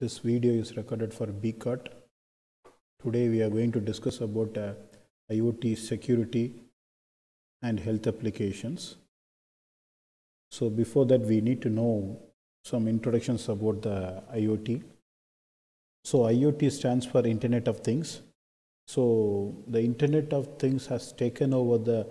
This video is recorded for BCOT. Today we are going to discuss about uh, IoT security and health applications. So before that we need to know some introductions about the IoT. So IoT stands for Internet of Things. So the Internet of Things has taken over the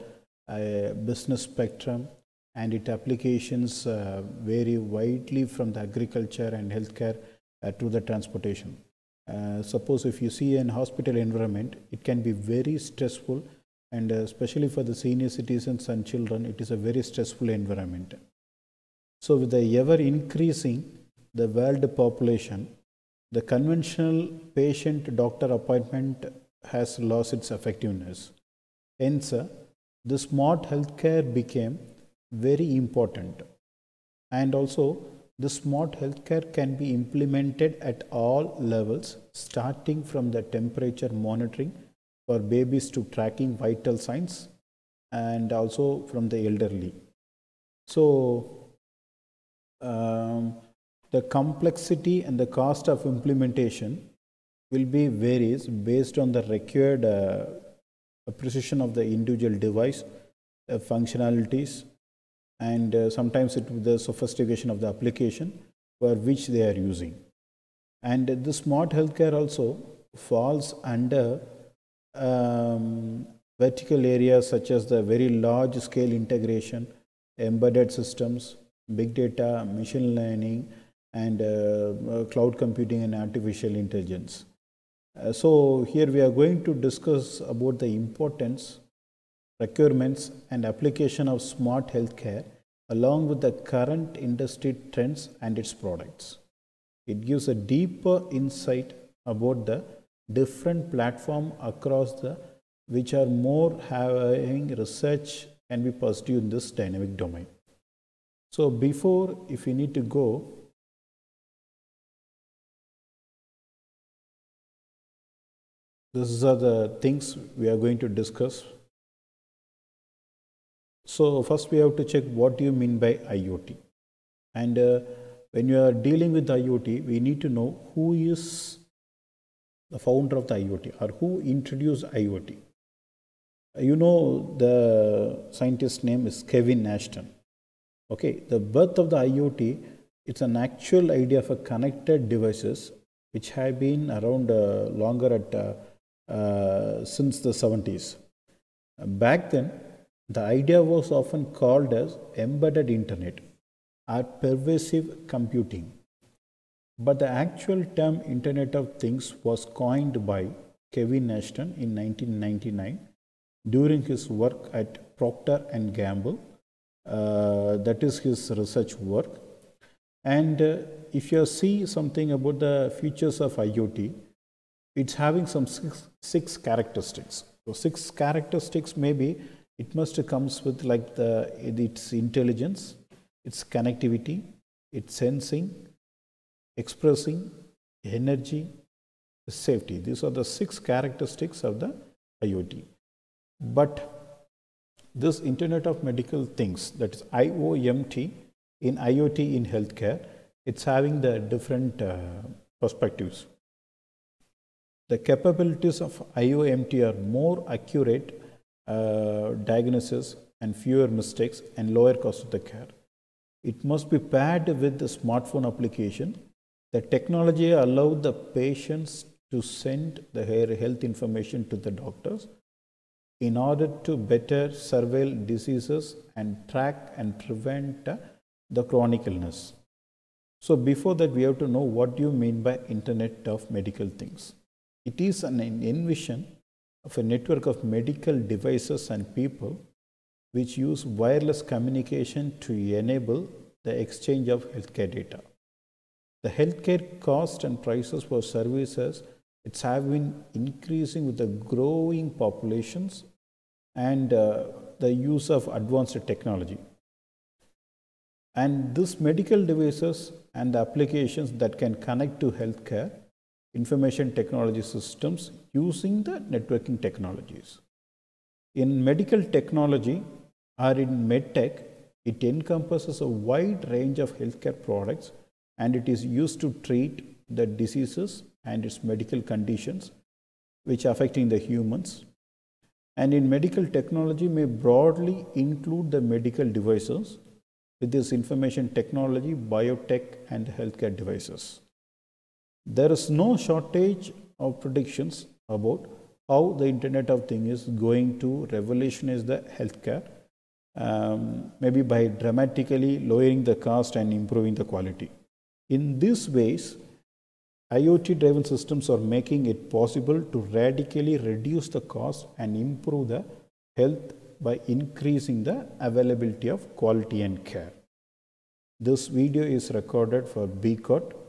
uh, business spectrum and its applications uh, vary widely from the agriculture and healthcare uh, to the transportation. Uh, suppose if you see an hospital environment, it can be very stressful and uh, especially for the senior citizens and children, it is a very stressful environment. So with the ever increasing the world population, the conventional patient doctor appointment has lost its effectiveness. Hence, the smart healthcare became very important. And also, the smart healthcare can be implemented at all levels, starting from the temperature monitoring for babies to tracking vital signs and also from the elderly. So, um, the complexity and the cost of implementation will be varies based on the required uh, precision of the individual device, functionalities, and uh, sometimes it the sophistication of the application for which they are using. And the smart healthcare also falls under um, vertical areas such as the very large scale integration, embedded systems, big data, machine learning, and uh, cloud computing and artificial intelligence. Uh, so here we are going to discuss about the importance Procurements and application of smart healthcare along with the current industry trends and its products. It gives a deeper insight about the different platform across the which are more having research can be pursued in this dynamic domain. So before if you need to go these are the things we are going to discuss so first we have to check what do you mean by IoT. And uh, when you are dealing with IoT, we need to know who is the founder of the IoT or who introduced IoT. You know the scientist's name is Kevin Ashton. Okay, the birth of the IoT, it's an actual idea for connected devices which have been around uh, longer at uh, uh since the 70s. Back then, the idea was often called as embedded internet or pervasive computing. But the actual term Internet of Things was coined by Kevin Ashton in 1999 during his work at Procter and Gamble. Uh, that is his research work. And uh, if you see something about the features of IoT, it's having some six, six characteristics. So six characteristics may be it must comes with like the its intelligence, its connectivity, its sensing, expressing, energy, safety. These are the six characteristics of the IoT. But this Internet of Medical Things, that is IOMT, in IoT in healthcare, it's having the different uh, perspectives. The capabilities of IOMT are more accurate uh, diagnosis and fewer mistakes and lower cost of the care. It must be paired with the smartphone application. The technology allow the patients to send the health information to the doctors in order to better surveil diseases and track and prevent uh, the chronic illness. So before that, we have to know what do you mean by Internet of Medical Things. It is an invention of a network of medical devices and people which use wireless communication to enable the exchange of healthcare data. The healthcare cost and prices for services it's have been increasing with the growing populations and uh, the use of advanced technology. And this medical devices and the applications that can connect to healthcare information technology systems using the networking technologies. In medical technology or in medtech, it encompasses a wide range of healthcare products and it is used to treat the diseases and its medical conditions which are affecting the humans. And in medical technology may broadly include the medical devices with this information technology, biotech and healthcare devices there is no shortage of predictions about how the Internet of Things is going to revolutionize the healthcare, um, maybe by dramatically lowering the cost and improving the quality. In these ways, IoT driven systems are making it possible to radically reduce the cost and improve the health by increasing the availability of quality and care. This video is recorded for BCOT